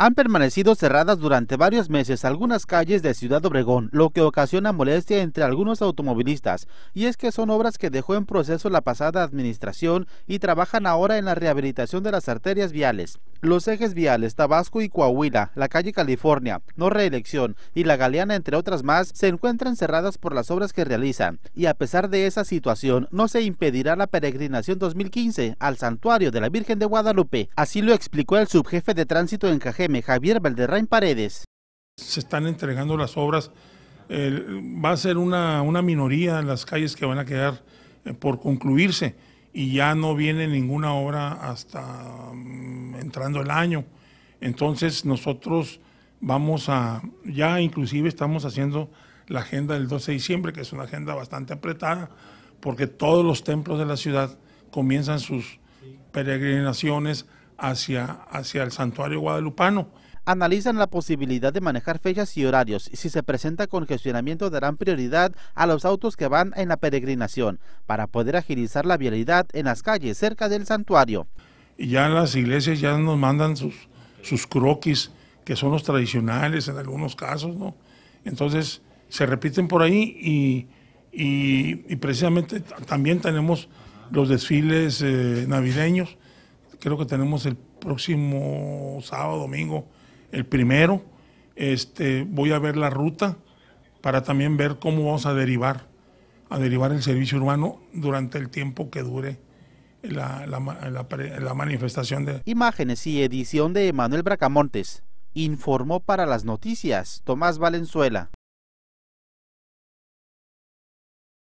han permanecido cerradas durante varios meses algunas calles de Ciudad Obregón, lo que ocasiona molestia entre algunos automovilistas, y es que son obras que dejó en proceso la pasada administración y trabajan ahora en la rehabilitación de las arterias viales. Los ejes viales Tabasco y Coahuila, la calle California, no reelección y la Galeana, entre otras más, se encuentran cerradas por las obras que realizan. Y a pesar de esa situación, no se impedirá la peregrinación 2015 al santuario de la Virgen de Guadalupe. Así lo explicó el subjefe de tránsito en Cajeme, Javier Valderrain Paredes. Se están entregando las obras. va a ser una, una minoría las calles que van a quedar eh, por concluirse y ya no viene ninguna obra hasta mm, entrando el año. Entonces nosotros vamos a, ya inclusive estamos haciendo la agenda del 12 de diciembre, que es una agenda bastante apretada, porque todos los templos de la ciudad comienzan sus peregrinaciones hacia, hacia el santuario guadalupano. Analizan la posibilidad de manejar fechas y horarios. Si se presenta congestionamiento, darán prioridad a los autos que van en la peregrinación para poder agilizar la vialidad en las calles cerca del santuario y ya las iglesias ya nos mandan sus, sus croquis, que son los tradicionales en algunos casos, ¿no? Entonces se repiten por ahí y, precisamente también tenemos los desfiles eh, navideños, creo que tenemos el próximo sábado, domingo, el primero, este, voy a ver la ruta para también ver cómo vamos a derivar, a derivar el servicio urbano durante el tiempo que dure la, manifestación de... Imágenes y edición de Emanuel Bracamontes. Informó para las noticias Tomás Valenzuela.